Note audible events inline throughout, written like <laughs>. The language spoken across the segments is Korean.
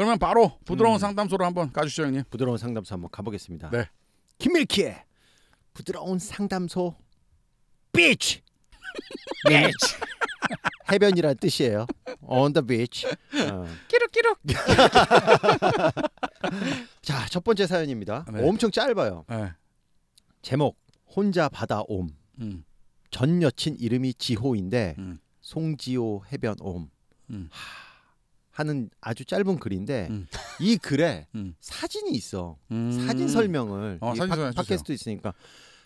그러면 바로 부드러운 음. 상담소로 한번 가주시죠 형님. 부드러운 상담소 한번 가보겠습니다. 네. 김밀키의 부드러운 상담소 비치 비치 <laughs> 네. 해변이란 뜻이에요. On the beach. 어. 끼룩끼룩. <laughs> 자, 첫 번째 사연입니다. 네. 엄청 짧아요. 네. 제목 혼자 바다 옴. 음. 전 여친 이름이 지호인데 음. 송지호 해변 옴. 음. 하, 하는 아주 짧은 글인데 음. 이 글에 <laughs> 음. 사진이 있어. 음. 사진 설명을 어, 사진 파, 팟캐스트 있으니까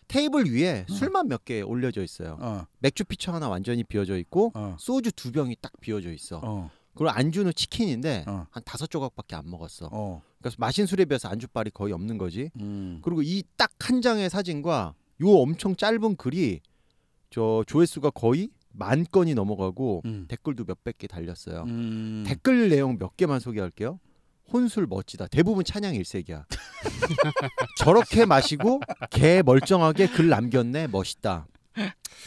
테이블 위에 음. 술만 몇 개 올려져 있어요. 어. 맥주 피처 하나 완전히 비어져 있고 어. 소주 두 병이 딱 비어져 있어. 어. 그리고 안주는 치킨인데 어. 한 다섯 조각밖에 안 먹었어. 어. 그래서 마신 술에 비해서 안주빨이 거의 없는 거지. 음. 그리고 이 딱 한 장의 사진과 요 엄청 짧은 글이 저 조회수가 거의 만 건이 넘어가고 음. 댓글도 몇 백 개 달렸어요. 음. 댓글 내용 몇 개만 소개할게요. 혼술 멋지다. 대부분 찬양 일색이야. <laughs> 저렇게 마시고 개 멀쩡하게 글 남겼네 멋있다.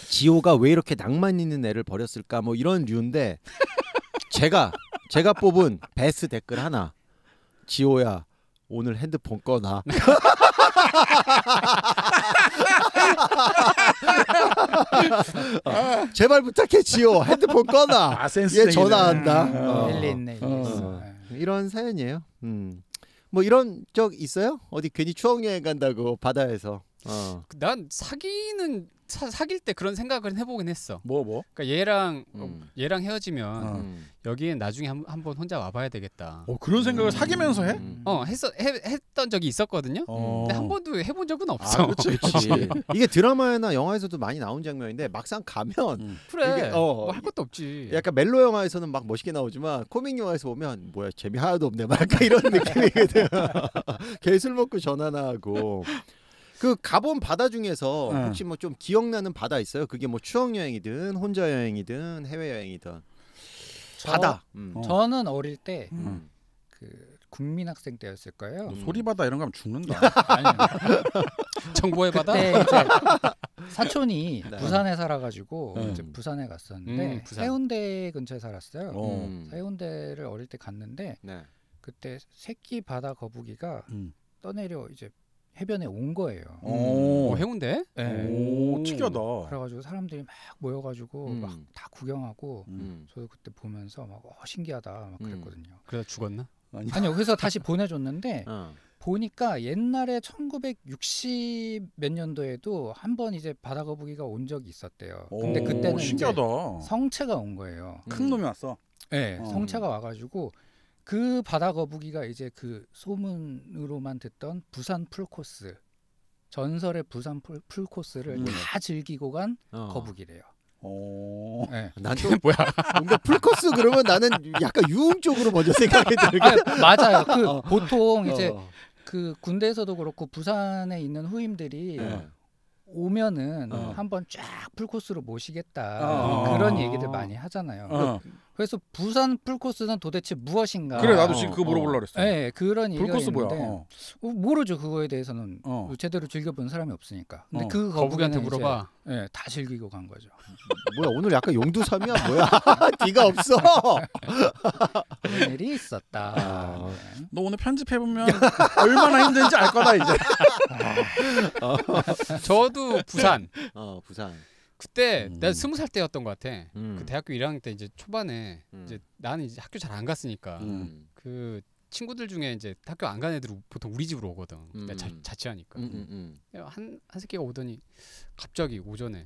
지호가 왜 이렇게 낭만 있는 애를 버렸을까 뭐 이런 류인데 제가 제가 뽑은 베스 댓글 하나 지호야 오늘 핸드폰 꺼놔 <laughs> 제발 부탁해 지요 핸드폰 꺼놔. 아, 얘 전화한다. 일리 음. 어. 어. 있네. 어. 어. 이런 사연이에요. 음. 뭐 이런 적 있어요? 어디 괜히 추억 여행 간다고 바다에서 어. 난 사귀는 사, 사귈 때 그런 생각을 해보긴 했어. 뭐 뭐? 그러니까 얘랑 음. 어, 얘랑 헤어지면 음. 여기엔 나중에 한, 한번 혼자 와봐야 되겠다. 어 그런 생각을 음. 사귀면서 해? 음. 어 했어 해, 했던 적이 있었거든요. 어. 근데 한 번도 해본 적은 아, 없어. 아, <laughs> 그렇지, 어. 이게 드라마나 영화에서도 많이 나온 장면인데 막상 가면 음. 그래 어, 뭐할 것도 없지. 약간 멜로 영화에서는 막 멋있게 나오지만 코믹 영화에서 보면 뭐야 재미 하나도 없네 막 이런 느낌이거든. <laughs> 개술 먹고 전화나 하고. 그 가본 바다 중에서 네. 혹시 뭐 좀 기억나는 바다 있어요? 그게 뭐 추억 여행이든 혼자 여행이든 해외 여행이든 바다. 음. 어. 저는 어릴 때그 음. 음. 그 국민학생 때였을 거예요. 음. 소리 바다 이런 거 하면 죽는다. <laughs> <laughs> 정보의 바다. 사촌이 네. 부산에 살아가지고 음. 이제 부산에 갔었는데 음, 부산. 해운대 근처에 살았어요. 해운대를 어. 음. 어릴 때 갔는데 네. 그때 새끼 바다 거북이가 음. 떠내려 이제 해변에 온 거예요. 오, 음. 해운대? 네. 오, 특이하다. 그래가지고 사람들이 막 모여가지고 음. 막다 구경하고 음. 저도 그때 보면서 막 어, 신기하다 막 음. 그랬거든요. 그래서 죽었나? 아니. 아니요. 그래서 다시 보내줬는데 <laughs> 어. 보니까 옛날에 1960 몇 년도에도 한 번 이제 바다 거북이가 온 적이 있었대요. 근데 그때는 신기하다. 성체가 온 거예요. 큰 음. 놈이 왔어. 네, 어. 성체가 와가지고 그 바다 거북이가 이제 그 소문으로만 듣던 부산 풀코스 전설의 부산 풀, 풀코스를 음. 다 즐기고 간 어. 거북이래요. 어. 네. <laughs> 뭐야? 뭔가 <laughs> 풀코스 그러면 나는 약간 유흥 쪽으로 먼저 생각이 아, 들거든. <laughs> 맞아요. 그 어. 보통 어. 이제 어. 그 군대에서도 그렇고 부산에 있는 후임들이 네. 오면은 어. 한번 쫙 풀코스로 모시겠다 어. 그런 얘기들 많이 하잖아요. 그래서 부산 풀코스는 도대체 무엇인가? 그래 나도 지금 어, 그거 물어보려고 했어. 네, 예, 그런 얘기가 있는데 뭐야? 어. 어. 모르죠. 그거에 대해서는 어. 제대로 즐겨본 사람이 없으니까. 근데 어. 그 거북이한테 물어봐. 이 예, 네, 다 즐기고 간 거죠. 뭐야 오늘 약간 용두삼이야 뭐야? 네가 <laughs> <laughs> 없어. <laughs> 그런 이 있었다. 아. 네. 너 오늘 편집해 보면 얼마나 힘든지 알 거다 이제. 어. 저도 부산. 어 부산. 그때 음. 내가 스무 살 때였던 것 같아. 음. 그 대학교 1학년 때 이제 초반에 음. 이제 나는 이제 학교 잘 안 갔으니까 음. 그 친구들 중에 이제 학교 안 간 애들은 보통 우리 집으로 오거든. 내가 음. 자, 자취하니까 한한 음, 새끼가 오더니 갑자기 오전에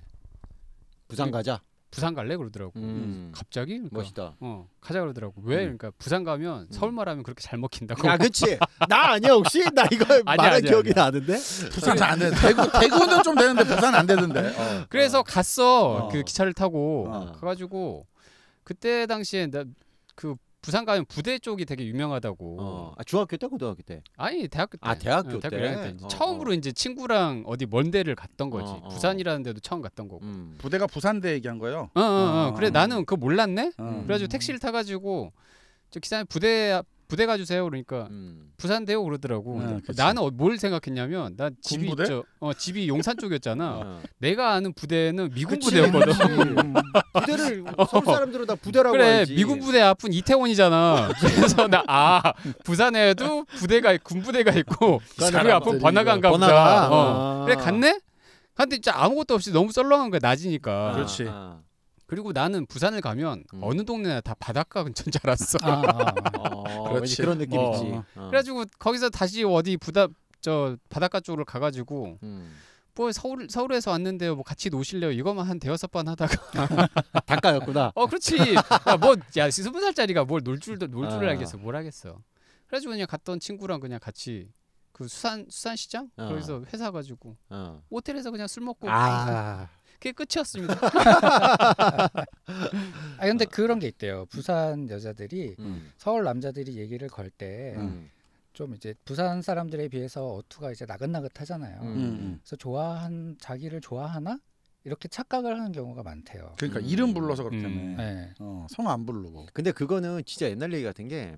부산 그 가자. 부산 갈래 그러더라고. 음. 갑자기 그러니까, 멋있다. 어 가자 그러더라고. 왜 음. 그러니까 부산 가면 음. 서울 말하면 그렇게 잘 먹힌다고. 야그렇지나 아니야 혹시 나 이거 <laughs> 말한 기억이 아니야. 나는데. 부산 잘안 돼. 대구 대구는 좀 되는데 부산 안 되던데. 어. 그래서 어. 갔어 어. 그 기차를 타고 어. 가가지고 그때 당시에 나그 부산 가면 부대 쪽이 되게 유명하다고. 어. 아, 중학교 때 고등학교 때. 아니 대학교 때. 아 대학교, 응, 대학교 때. 어, 처음으로 어. 이제 친구랑 어디 먼 데를 갔던 어, 거지. 어, 부산이라는 데도 처음 갔던 거고. 음. 부대가 부산대 얘기한 거예요. 어, 어, 어. 어, 어. 그래 나는 그거 몰랐네. 그래가지고 택시를 타가지고 저 기사님 부대 앞 부대 가주세요. 그러니까 음. 부산대요 그러더라고. 아, 나는 어, 뭘 생각했냐면 난 집이 군부대? 있죠. 어 집이 용산 쪽이었잖아. <laughs> 어. 내가 아는 부대는 미군 부대였거든. 음, 음, 음. <laughs> 부대를 서울 사람들은 다 부대라고 그래, 알지. 미군 부대 앞은 이태원이잖아. <laughs> 그래서 나 아 부산에도 부대가 군부대가 있고 그 앞은 번화가인가 보다. 어. 아. 그래 갔네. 갔는데 진짜 아무것도 없이 너무 썰렁한 거야 낮이니까. 그렇지. 아. 아. 그리고 나는 부산을 가면 음. 어느 동네나 다 바닷가 근처인 줄 알았어. 아, 아, 아. <laughs> 어, 그렇지. 그런 느낌이지. 어. 어. 그래가지고 거기서 다시 어디 부다 저 바닷가 쪽으로 가가지고 음. 뭐 서울 서울에서 왔는데뭐 같이 노실래요? 이것만 한 대여섯 번 하다가 단가였구나. <laughs> 어 그렇지. 아, 뭐야 스무 살짜리가 뭘 놀 줄도 놀 줄을 아. 알겠어. 뭘 하겠어. 그래가지고 그냥 갔던 친구랑 그냥 같이 그 수산 수산시장 어. 거기서 회사 가지고 어. 호텔에서 그냥 술 먹고. 아. 아. 그게 끝이었습니다. <laughs> 아 근데 어. 그런 게 있대요. 부산 여자들이 음. 서울 남자들이 얘기를 걸 때좀 음. 이제 부산 사람들에 비해서 어투가 이제 나긋나긋하잖아요. 음, 음, 그래서 좋아한 자기를 좋아하나 이렇게 착각을 하는 경우가 많대요. 그러니까 이름 불러서 그렇다며. 어, 네. 어, 성안 부르고. 근데 그거는 진짜 옛날 얘기 같은 게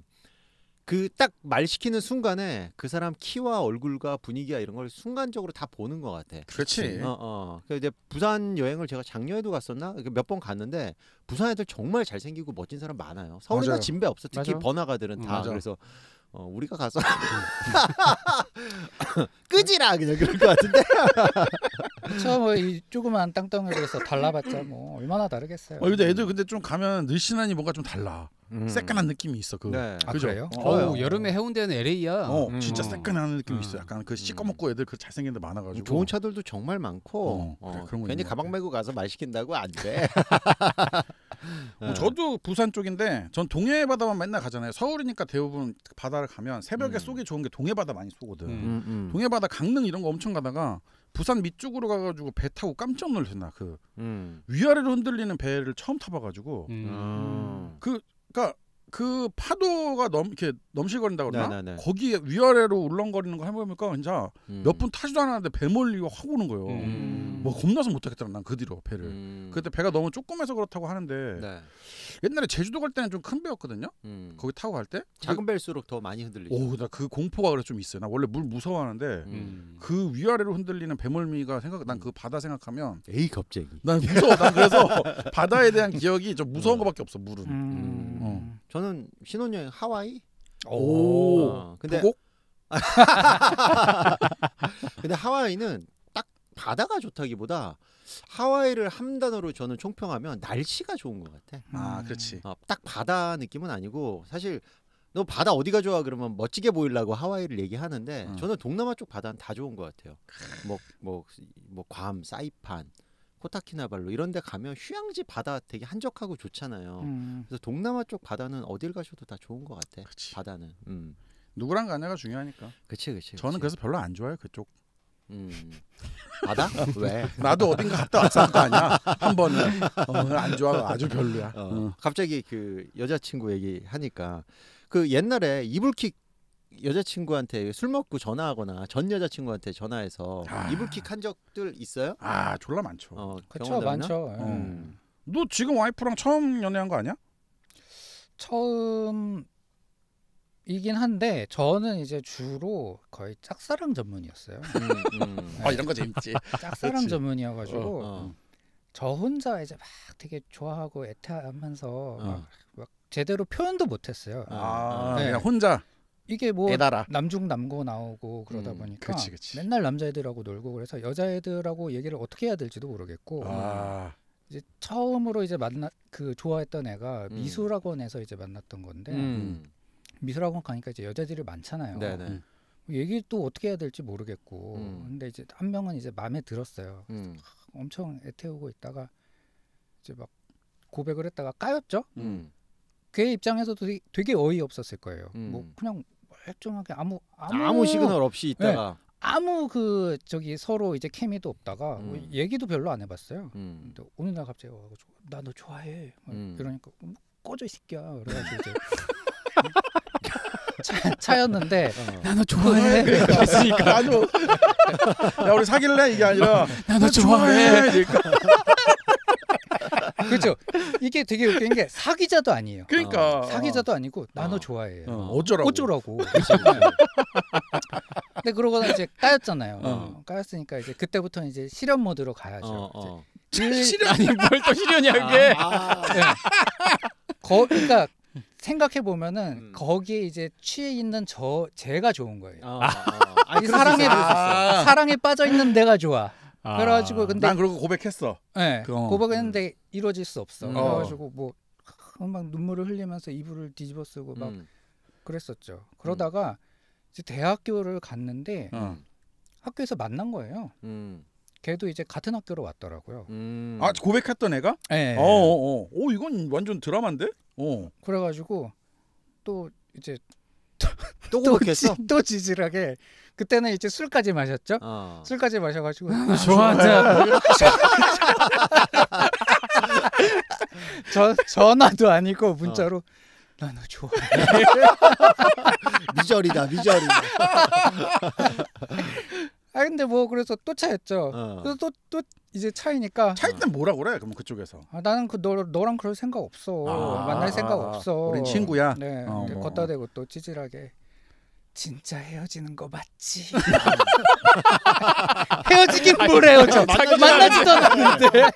그딱말 시키는 순간에 그 사람 키와 얼굴과 분위기와 이런 걸 순간적으로 다 보는 것 같아. 그렇지. 어, 어. 그 이제 부산 여행을 제가 작년에도 갔었나 그 몇번 갔는데 부산 애들 정말 잘생기고 멋진 사람 많아요. 서울이나 진배 없어. 특히 맞아 번화가들은 다 음, 맞아. 그래서 어, 우리가 가서 <laughs> 끄지라 그냥 그럴 것 같은데. 그 뭐이 조그만 땅덩어에서 달라봤자 뭐 얼마나 다르겠어요. 어, 근데 애들 근데 좀 가면 늘씬하니 뭔가 좀 달라. 음. 새까한 느낌이 있어 그 네. 아, 그죠? 그래요? 어, 네. 여름에 해운대는 LA야. 어, 음. 진짜 새끈한 느낌이 음. 있어. 약간 그 시꺼멓고 음. 애들 그 잘생긴 애들 많아가지고. 좋은 차들도 정말 많고. 어, 어 그래, 그런 괜히 가방 메고 가서 말 시킨다고 안 돼. <laughs> 어, 뭐 저도 부산 쪽인데 전 동해 바다만 맨날 가잖아요. 서울이니까 대부분 바다를 가면 새벽에 쏘기 음. 좋은 게 동해 바다 많이 쏘거든. 동해 바다 강릉 이런 거 엄청 가다가 부산 밑쪽으로 가가지고 배 타고 깜짝 놀랐나 그 음. 위아래로 흔들리는 배를 처음 타봐가지고 음. 아. 그 그러니까 그 파도가 넘 이렇게 넘실거린다 그러나 네네네. 거기 위아래로 울렁거리는 거 해보니까 진짜 음. 몇분 타지도 않았는데 배 몰리고 확 오는 거예요. 음. 뭐 겁나서 못하겠더라 난 그 뒤로 배를. 음. 그때 배가 너무 조그매서 그렇다고 하는데 네. 옛날에 제주도 갈 때는 좀 큰 배였거든요. 음. 거기 타고 갈 때 작은 그 배일수록 더 많이 흔들리죠. 오, 나 그 공포가 그래 좀 있어요. 나 원래 물 무서워하는데 음. 그 위아래로 흔들리는 배멀미가 생각 난 그 바다 생각하면 에이 겁쟁이. 난 무서워. 난 그래서 <laughs> 바다에 대한 기억이 좀 무서운 것밖에 음. 없어 물은. 저는 신혼여행 하와이. 오. 어, 근데 부곡? <laughs> 근데 하와이는 딱 바다가 좋다기보다 하와이를 한 단어로 저는 총평하면 날씨가 좋은 것 같아. 음. 아, 그렇지. 어, 딱 바다 느낌은 아니고 사실 너 바다 어디가 좋아 그러면 멋지게 보이려고 하와이를 얘기하는데 음. 저는 동남아 쪽 바다는 다 좋은 것 같아요. 뭐 뭐뭐 뭐, 뭐 괌, 사이판, 코타키나발루 이런 데 가면 휴양지 바다 되게 한적하고 좋잖아요. 음. 그래서 동남아 쪽 바다는 어딜 가셔도 다 좋은 것 같아. 그치. 바다는. 음. 누구랑 가냐가 중요하니까. 그치 그치. 저는 그래서 별로 안 좋아요 그쪽. 음. 바다? 왜? <laughs> 나도 어딘가 갔다 왔을 거 아니야. 한 번은 어, 안 좋아, 아주 별로야. 어, 응. 갑자기 그 여자친구 얘기 하니까 그 옛날에 이불킥 여자친구한테 술 먹고 전화하거나 전 여자친구한테 전화해서 아. 이불킥 한 적들 있어요? 아 졸라 많죠. 어, 그렇죠 많죠. 음. 예. 음. 너 지금 와이프랑 처음 연애한 거 아니야? 처음이긴 한데 저는 이제 주로 거의 짝사랑 전문이었어요. 음, 음. 아 이런 거 재밌지. <laughs> 짝사랑 전문이어가지고 어, 어. 저 혼자 이제 막 되게 좋아하고 애타하면서 어. 막, 막 제대로 표현도 못했어요. 아, 아 네. 그냥 혼자 이게 뭐 애달아. 남중 남고 나오고 그러다 음, 보니까 그치, 그치. 맨날 남자애들하고 놀고 그래서 여자애들하고 얘기를 어떻게 해야 될지도 모르겠고 아. 이제 처음으로 이제 만나 그 좋아했던 애가 음. 미술학원에서 이제 만났던 건데 음. 미술학원 가니까 이제 여자들이 많잖아요. 네네. 음. 뭐 얘기 또 어떻게 해야 될지 모르겠고 음. 근데 이제 한 명은 이제 마음에 들었어요. 음. 엄청 애태우고 있다가 이제 막 고백을 했다가 까였죠. 걔 입장에서도 되게, 되게 어이없었을 거예요. 뭐 음. 뭐 그냥 멀쩡하게 아무 아무, 아무 시그널 없이 네. 있다가 네. 아무 그 저기 서로 이제 케미도 없다가 뭐 음. 얘기도 별로 안 해봤어요. 음. 근데 어느 날 갑자기 와가지고 나 너 좋아해. 음. 이러니까 뭐 꺼져 이 새끼야. 그래가지고 이제 <laughs> 차, 였는데 어. 나너 좋아해. <laughs> 그러니까 <laughs> 나도 야 우리 사귈래 이게 아니라 나 너 좋아해. 그러니까. 그렇죠. 이게 되게 웃긴 게사귀자도 아니에요. 그러니까 어. 어. 사귀자도 아니고 나너 어. 좋아해요. 어. 쩌라고 어. 어쩌라고. <laughs> 네. 근데 그러고서 이제 까였잖아요. 어. 까였으니까 이제 그때부터 이제 실현 모드로 가야죠. 어, 어. 이제 그- <laughs> 아니 뭘또 실현이야 이게. 아, 아. 네. 거, 그러니까 생각해 보면은 음. 거기에 이제 취해 있는 저 제가 좋은 거예요. 아, 아, 아. 니 사랑에 있 아, 사랑에 빠져 있는 내가 좋아. 아, 그래가지고 근데 난 그러고 고백했어. 네, 그, 어. 고백했는데 이루어질 수 없어. 음. 그래가지고 뭐 막 눈물을 흘리면서 이불을 뒤집어쓰고 막 음. 그랬었죠. 그러다가 음. 이제 대학교를 갔는데 어. 학교에서 만난 거예요. 음. 걔도 이제 같은 학교로 왔더라고요. 음. 아 고백했던 애가? 네. 어어어. 어, 어. 오 이건 완전 드라마인데? 어. 그래가지고 또 이제 또 고백했어? <laughs> 또, 또 지질하게 그때는 이제 술까지 마셨죠? 어. 술까지 마셔가지고 아, 아, 좋아하자 전 <laughs> 전화도 아니고 문자로 어. 나너 좋아해 미절이다 미절이다 아 근데 뭐 그래서 또 차였죠. 어. 그래서 또또 이제 차이니까 차일 땐 뭐라 그래? 그럼 그쪽에서. 아, 나는 그 너, 너랑 그럴 생각 없어. 아, 만날 아, 생각 아, 아. 없어. 우린 친구야. 네. 어, 뭐. 걷다 대고 또 찌질하게. 진짜 헤어지는 거 맞지? <laughs> 헤어지긴 뭘 헤어져? 자기 만나지도 않았는데. <laughs>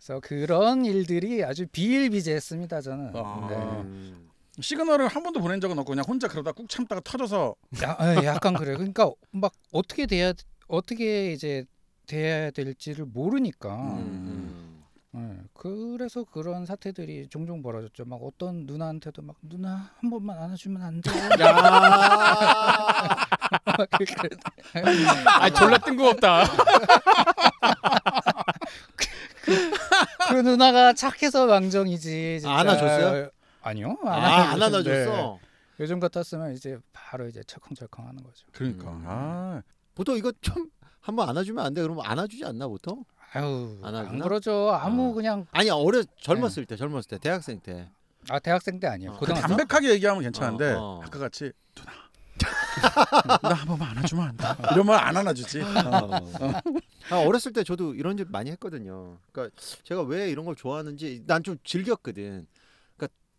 그래서 그런 일들이 아주 비일비재했습니다 저는. 아~ 네. 시그널을 한 번도 보낸 적은 없고 그냥 혼자 그러다 꾹 참다가 터져서 야, 아, 예, 약간 그래. 그러니까 막 어떻게 돼야 어떻게 이제 돼야 될지를 모르니까. 음. 네, 그래서 그런 사태들이 종종 벌어졌죠. 막 어떤 누나한테도 막 누나 한 번만 안아주면 안 돼. 야. <laughs> 아 졸라 뜬금없다. <laughs> 그, 그 누나가 착해서 망정이지. 진짜. 안아줬어요? 아니요. 안, 아, 안아줬어 네. 요즘 같았으면 이제 바로 이제 철컹철컹 하는 거죠. 그러니까. 음. 아. 보통 이거 좀 한번 안아주면 안 돼. 그러면 안아주지 않나 보통? 아유, 안아주나? 안 그러죠. 아무 어. 그냥 아니 어려 젊었을 네. 때 젊었을 때 대학생 때. 아 대학생 때 아니에요. 어. 고등학생. 그 담백하게 얘기하면 괜찮은데 어, 어. 아까 같이 누나 <laughs> 나한 번만 안아주면 안 돼. 이런말 안 안아주지. 어. 아, 어렸을 때 저도 이런 짓 많이 했거든요. 그러니까 제가 왜 이런 걸 좋아하는지 난 좀 즐겼거든.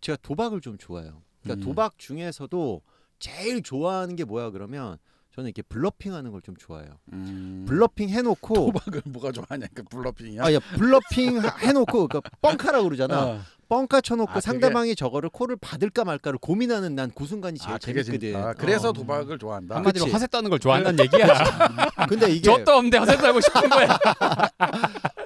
제가 도박을 좀 좋아해요. 그러니까 음. 도박 중에서도 제일 좋아하는 게 뭐야 그러면 저는 이렇게 블러핑하는 걸 좀 좋아해요. 음. 블러핑 해놓고 도박을 뭐가 좋아하냐니 블러핑이야. 아야 블러핑 해놓고 그러니까 뻥카라 그러잖아. 어. 뻥카 쳐놓고 아, 상대방이 되게... 저거를 콜을 받을까 말까를 고민하는 난 그 순간이 제일 아, 재밌거든. 아, 어. 그래서 어. 도박을 좋아한다. 한마디로 허세 따는 걸 좋아한다는 네. 얘기야. 근데 이게 젖도 없는데 허세 따고 싶은 거야.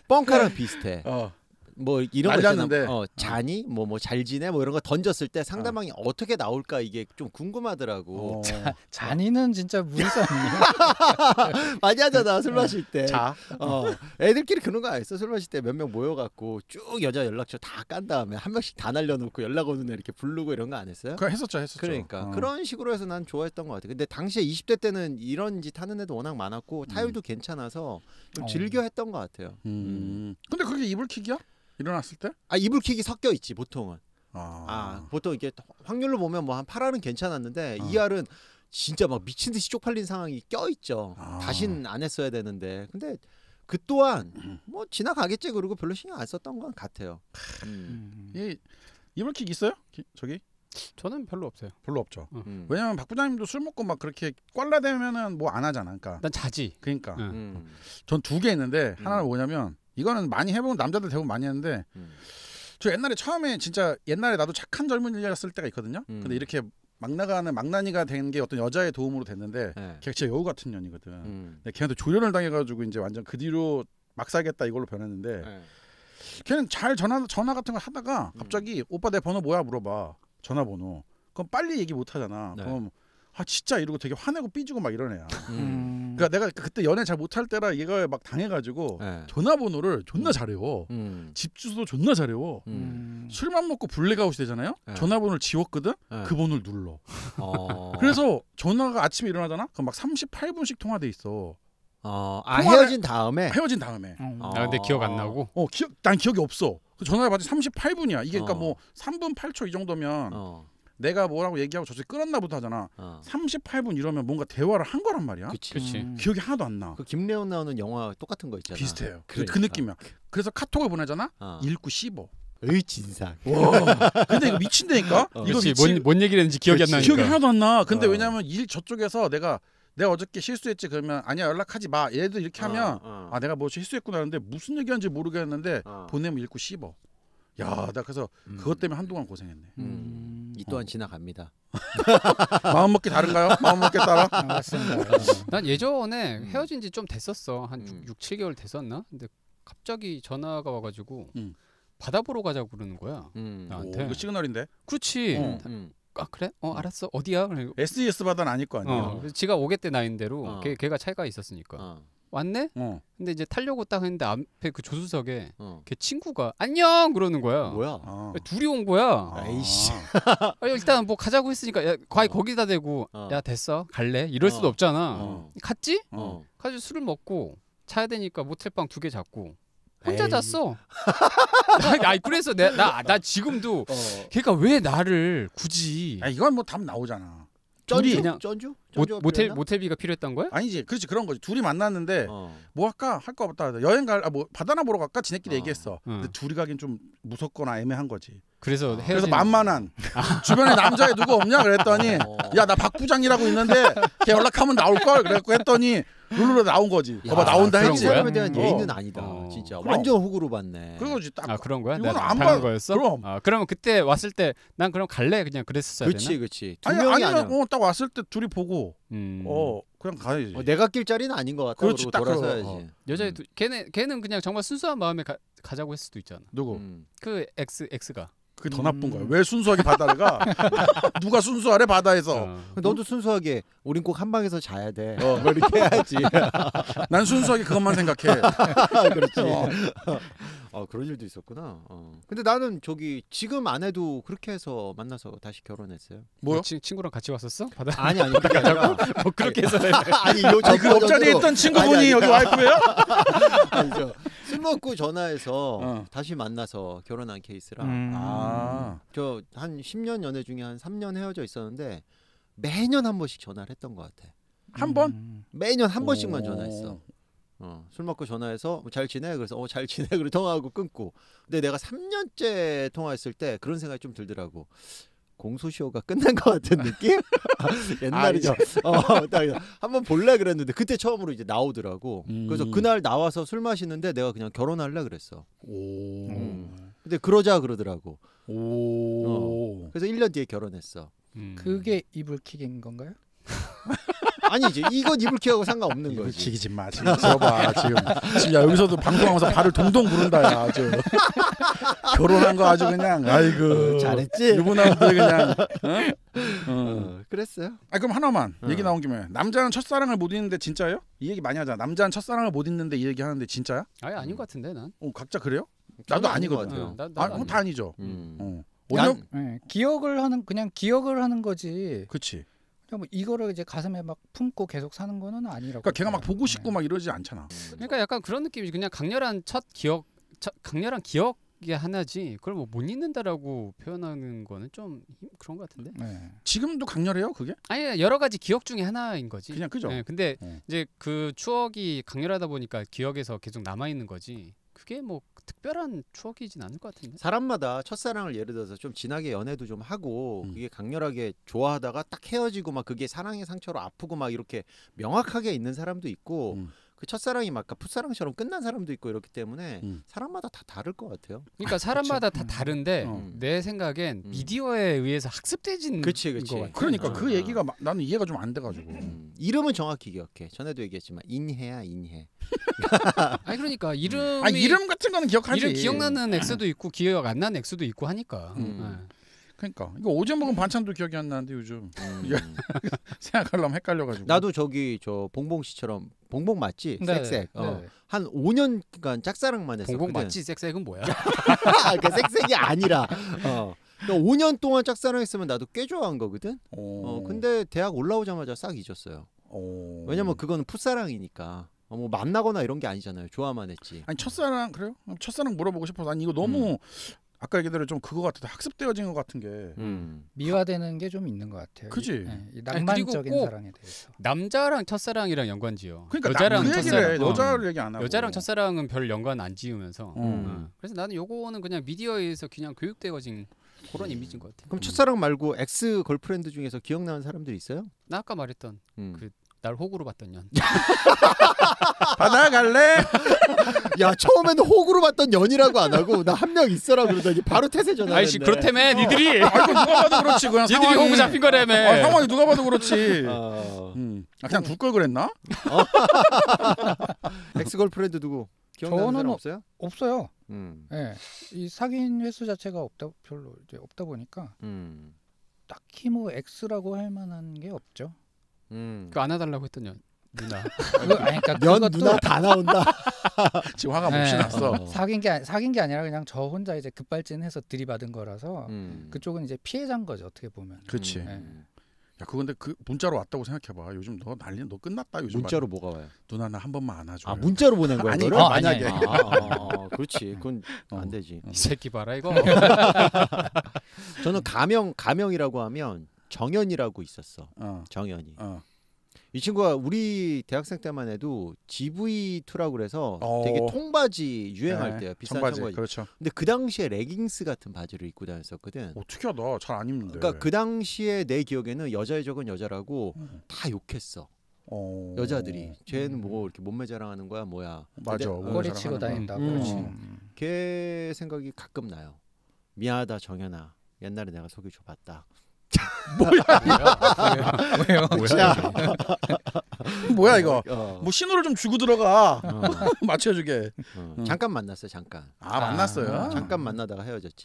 뻥카랑 비슷해. 어. 뭐 이런 거잖아 어, 잔이 어. 뭐뭐 잘 지내 뭐 이런 거 던졌을 때 상대방이 어. 떻게 나올까 이게 좀 궁금하더라고. 어. <laughs> 자, 잔이는 진짜 무리수 아니야? <laughs> 많이 하잖아 술 네. 마실 때. 자. 어. 애들끼리 그런 거 있어. 술 마실 때 몇 명 모여 갖고 쭉 여자 연락처 다 깐 다음에 한 명씩 다 날려 놓고 연락 오는 애 이렇게 부르고 이런 거 안 했어요? 그 했었죠, 했었죠. 그러니까 어. 그런 식으로 해서 난 좋아했던 것 같아. 근데 당시에 20대 때는 이런 짓 하는 애도 워낙 많았고 음. 타율도 음. 괜찮아서 좀 어. 즐겨 했던 것 같아요. 음. 음. 근데 그게 이불킥이야? 일어났을 때? 아 이불킥이 섞여 있지 보통은. 아, 아 보통 이게 확률로 보면 뭐한 8알은 괜찮았는데 아. 어. 2알은 진짜 막 미친 듯이 쪽팔린 상황이 껴 있죠. 아. 다신 안 했어야 되는데 근데 그 또한 음. 뭐 지나가겠지 그러고 별로 신경 안 썼던 건 같아요. 음. 이 이불킥 있어요? 기, 저기? 저는 별로 없어요. 별로 없죠. 음. 음. 왜냐면 박 부장님도 술 먹고 막 그렇게 꽐라대면은 뭐 안 하잖아. 그러니까. 난 자지. 그러니까. 음. 전두 개 있는데 음. 하나는 뭐냐면 이거는 많이 해본 남자들 대부분 많이 하는데 음. 저 옛날에 처음에 진짜 옛날에 나도 착한 젊은이였을 때가 있거든요. 음. 근데 이렇게 막 나가는 막나니가 된 게 어떤 여자의 도움으로 됐는데 네. 걔가 진짜 여우 같은 년이거든. 음. 근데 걔한테 조련을 당해가지고 이제 완전 그 뒤로 막 살겠다 이걸로 변했는데 네. 걔는 잘 전화 전화 같은 거 하다가 음. 갑자기 오빠 내 번호 뭐야 물어봐 전화번호. 그럼 빨리 얘기 못 하잖아. 네. 그럼 아 진짜 이러고 되게 화내고 삐지고 막 이런 애야. 음. 그러니까 내가 그때 연애 잘 못할 때라 얘가 막 당해가지고 네. 전화번호를 존나 음. 잘 외워 음. 집 주소도 존나 잘 외워 음. 음. 술만 먹고 블랙아웃이 되잖아요. 네. 전화번호를 지웠거든. 네. 그 번호를 눌러. 어. <laughs> 그래서 전화가 아침에 일어나잖아. 그럼 막 38분씩 통화돼 있어. 어, 아 헤어진 다음에 헤어진 다음에. 음. 어. 아 근데 기억 안 나고. 어 기억 난 기억이 없어. 그 전화를 받지 38분이야. 이게 그러니까 어. 뭐 3분 8초 이 정도면 어. 내가 뭐라고 얘기하고 저쪽이 끊었나 보다 하잖아. 어. 38분 이러면 뭔가 대화를 한 거란 말이야. 그치. 그치. 음. 기억이 하나도 안 나. 그 김래원 나오는 영화 똑같은 거 있잖아. 비슷해요. 그, 그 러니까그 느낌이야. 그래서 카톡을 보내잖아. 어. 읽고 씹어. 의 진상. 와. 근데 이거 미친다니까. 어. 이거 미친... 뭔, 뭔 얘기를 했는지 기억이 그치. 안나 기억이 하나도 안 나. 근데 어. 왜냐면 하일 저쪽에서 내가 내가 어저께 실수했지 그러면 아니야 연락하지 마 얘들 이렇게 어, 하면 어. 아 내가 뭐 실수했구나 하는데 무슨 얘기하는지 모르겠는데 보내면 읽고 씹어 야, 나 그래서 그것 음. 때문에 한동안 고생했네. 음. 음. 이 또한 어. 지나갑니다. <laughs> 마음 먹기 다른가요? 마음 먹기 따라? 아, 맞습니다. 난 예전에 음. 헤어진 지 좀 됐었어. 한 음. 6, 7개월 됐었나? 근데 갑자기 전화가 와가지고 음. 바다 보러 가자고 그러는 거야. 음. 나한테. 오, 그 시그널인데? 그렇지. 어. 음. 아 그래? 어 알았어. 어디야? 그래. SES 바다는 아닐 거 아니야. 어, 지가 오겠대 나인 대로. 어. 걔 걔가 차이가 있었으니까. 어. 왔네? 어. 근데 이제 타려고 딱 했는데 앞에 그 조수석에 어. 걔 친구가 안녕 그러는 거야. 뭐야? 어. 둘이 온 거야. 아. 에이씨. 아 일단 뭐 가자고 했으니까 야, 과외 어. 거기다 대고 어. 야 됐어 갈래 이럴 어. 수도 없잖아. 갔지? 가지고 술을 먹고 자야 되니까 모텔 방두개 잡고 혼자 에이. 잤어. <laughs> 아 그래서 내나나 지금도 걔가 왜 나를 굳이? 야, 아, 이건 뭐 답 나오잖아. 둘이 그냥 전주? 모, 텔 모텔비가 필요했던 거야? 아니지, 그렇지 그런 거지. 둘이 만났는데 어. 뭐 할까 할거 없다. 여행 갈 아 뭐 바다나 보러 갈까 지네끼리 어. 얘기했어. 어. 근데 둘이 가긴 좀 무섭거나 애매한 거지. 그래서 어. 헤어진... 그래서 만만한 <laughs> 주변에 남자애 누구 없냐 그랬더니 어. 야나 박부장이라고 있는데 걔 연락하면 나올 걸 그랬고 했더니 룰루가 나온 거지. 야, 봐봐 나온다 했지. 거야? 사람에 대한 어. 예의는 아니다. 어. 진짜 그럼. 완전 호구로 봤네. 그리고 이 딱. 아 그런 거야? 내가 안 당한 거였어? 그럼. 아 그럼 그때 왔을 때 난 그럼 갈래 그냥 그랬었어야 되나? 그렇지, 그렇지. 아니 아니 아 어, 딱 왔을 때 둘이 보고 음. 어 그냥 가야지. 어, 내가 낄 자리는 아닌 것 같아. 그렇지, 딱 돌아서야지. 어. 여자 음. 걔네 걔는 그냥 정말 순수한 마음에 가, 가자고 했을 수도 있잖아. 누구? 음. 그 X X가 그게 더 나쁜 거야. 음. 왜 순수하게 바다 가? <laughs> 누가 순수하래 바다에서? 어. 그 너도 순수하게 우린 꼭 한방에서 자야 돼. 어, 뭐 이렇게 해야지. <laughs> 난 순수하게 그것만 생각해. <laughs> 그렇지. 어. 아 그런 일도 있었구나. 어. 근데 나는 저기 지금 안 해도 그렇게 해서 만나서 다시 결혼했어요. 뭐요? 친, 친구랑 같이 왔었어? 바다. 아니 아니. 바다 가자뭐 그렇게 해서 아니 아니, 그정자리에 있던 친구분이 아니, 아니, 여기 그 와이프예요? 아니죠. 술 먹고 전화해서 <laughs> 어. 다시 만나서 결혼한 케이스라 음. 아. 저한 10년 연애 중에 한 3년 헤어져 있었는데 매년 한 번씩 전화를 했던 것 같아. 한 번? 음. 매년 한 번씩만 오. 전화했어. 어, 술 먹고 전화해서 뭐 잘 지내? 그래서 어, 잘 지내? <laughs> 그리고 통화하고 끊고. 근데 내가 3년째 통화했을 때 그런 생각이 좀 들더라고. 공소시효가 끝난 것 같은 느낌? <laughs> 아, 옛날이죠. 어, 한번 볼래 그랬는데 그때 처음으로 이제 나오더라고. 음. 그래서 그날 나와서 술 마시는데 내가 그냥 결혼할래 그랬어. 오. 음. 근데 그러자 그러더라고. 오. 어. 그래서 1년 뒤에 결혼했어. 음. 그게 이불킥인 건가요? <laughs> 아니지 이건 이불킥하고 상관없는 거지. 이불킥이지 마. 들어봐 지금 지금 야 여기서도 방송하면서 발을 동동 구른다 야 아주 결혼한 거 아주 그냥 아이고 어, 잘했지. 유부남들 그냥. 어? 어. 그랬어요. 아 그럼 하나만 어. 얘기 나온 김에 남자는 첫사랑을 못 잊는데 진짜예요? 이 얘기 많이 하잖아. 남자는 첫사랑을 못 잊는데 이 얘기 하는데 진짜야? 아예 아닌 것 같은데 난. 어 각자 그래요? 나도 아니거든. 나, 나, 아, 아다 아니죠. 음. 어. 난, 네, 기억을 하는 그냥 기억을 하는 거지. 그렇지. 그러니까 뭐 이거를 이제 가슴에 막 품고 계속 사는 거는 아니라고. 그러니까 걔가 막 보고 싶고 네. 막 이러지 않잖아. 그러니까 약간 그런 느낌이 그냥 강렬한 첫 기억, 첫 강렬한 기억. 이 하나지 그걸 뭐 못 잊는다라고 표현하는 거는 좀 그런 것 같은데 네. 지금도 강렬해요 그게 아니 여러 가지 기억 중에 하나인 거지 그냥 그죠 네, 근데 네. 이제 그 추억이 강렬하다 보니까 기억에서 계속 남아 있는 거지 그게 뭐 특별한 추억이진 않을 것 같은데. 사람마다 첫사랑을 예를 들어서 좀 진하게 연애도 좀 하고 음. 그게 강렬하게 좋아하다가 딱 헤어지고 막 그게 사랑의 상처로 아프고 막 이렇게 명확하게 있는 사람도 있고 음. 그 첫사랑이 막 풋사랑처럼 끝난 사람도 있고 이렇기 때문에 음. 사람마다 다 다를 것 같아요. 그러니까 아, 사람마다 다 음. 다른데 음. 내 생각엔 음. 미디어에 의해서 학습되진 그치, 그치. 것같아 그러니까 그 아, 그 얘기가 마, 나는 이해가 좀 안 돼가지고 음. 이름은 정확히 기억해. 전에도 얘기했지만 인해야 인해. <laughs> 아니 그러니까 이름 아, 이름 같은 거는 기억하지. 이름 기억나는 X도 있고 기억 안 나는 X도 있고 하니까. 네. 그러니까 이거 어제 먹은 네. 반찬도 기억이 안 나는데 요즘 음. <laughs> 생각하려면 헷갈려가지고. 나도 저기 저 봉봉 씨처럼 봉봉 맞지? 네. 색색. 네. 어. 네. 한 5년간 짝사랑만 했어. 봉봉 맞지? 색색은 뭐야? <laughs> 그러니까 색색이 아니라. 어. 그러니까 5년 동안 짝사랑했으면 나도 꽤 좋아한 거거든. 어, 근데 대학 올라오자마자 싹 잊었어요. 오. 왜냐면 그건 풋사랑이니까. 어, 뭐 만나거나 이런 게 아니잖아요. 좋아만 했지. 아니 첫사랑 그래요? 첫사랑 물어보고 싶어서 아니 이거 너무 음. 아까 얘기대로 좀 그거 같아요 학습되어진 것 같은 게 음. 미화되는 게 좀 있는 것 같아요. 그지 네, 낭만적인 아니, 사랑에 대해서 남자랑 첫사랑이랑 연관 지요 그러니까 여자랑 그 첫사랑 어. 여자를 얘기 안 하고 여자랑 첫사랑은 별 연관 안 지으면서. 음. 음. 그래서 나는 요거는 그냥 미디어에서 그냥 교육되어진 그런 음. 이미지인 것 같아요. 그럼 첫사랑 말고 엑스 걸프렌드 중에서 기억나는 사람들 있어요? 나 아까 말했던 음. 그날 호구로 봤던 년. <laughs> 받아갈래? <laughs> 야 처음에는 호구로 봤던 년이라고 안 하고 나 한 명 있어라 그러더니 바로 태세 전화. 아이씨 그렇다며 어. 니들이. <laughs> 아 이거 누가 봐도 그렇지 그냥. 니들이 상황이... 호구 잡힌 거라며. 아, 상황이 누가 봐도 그렇지. 어... 음. 아, 그냥 둘걸 그랬나? 엑스걸프렌드 누구? 저는 없어요? 없어요. 음. 네. 이 사귄 횟수 자체가 없다 별로 이제 없다 보니까 음. 딱히 뭐 X라고 할 만한 게 없죠. 음. 그안 해달라고 했더니 누나. 그러니까 면 그러니까 누나 다 나온다. <laughs> 지금 화가 몹시 네. 났어. 어. 사귄 게 사귄 게 아니라 그냥 저 혼자 이제 급발진해서 들이받은 거라서 음. 그쪽은 이제 피해자인 거죠 어떻게 보면. 그렇지. 네. 야 그건데 그 문자로 왔다고 생각해봐. 요즘 너 난리 너 끝났다 요즘. 문자로 말... 뭐가 와요? 누나 나 한 번만 안아줘. 아 문자로 보낸 거야. 아니 아, 만약에. 아 아, 아, 아, 그렇지. 음. 그건 어. 안 되지. 어. 이 새끼 봐라 이거. 저는 가명 가명이라고 하면 정연이라고 있었어. 어. 정연이. 어. 이 친구가 우리 대학생 때만 해도 GV2라고 그래서 오. 어. 되게 통바지 유행할 네, 때요 비싼 청바지. 그렇죠. 근데 그 당시에 레깅스 같은 바지를 입고 다녔었거든. 어떻게 하다 잘안 입는데. 그러니까 그 당시에 내 기억에는 여자의 적은 여자라고 음. 다 욕했어. 오. 어. 여자들이 쟤는 뭐 음. 이렇게 몸매 자랑하는 거야 뭐야. 맞아. 꼬리 치고 다닌다. 음. 그렇지. 걔 생각이 가끔 나요. 미안하다 정현아 옛날에 내가 소개 줘봤다. 뭐야? 뭐야? 뭐야? 뭐야 이거? 어. 뭐 신호를 좀 주고 들어가 어. <laughs> 맞춰주게. 어. 잠깐 만났어요 잠깐. 아 만났어요? 아. 잠깐 만나다가 헤어졌지.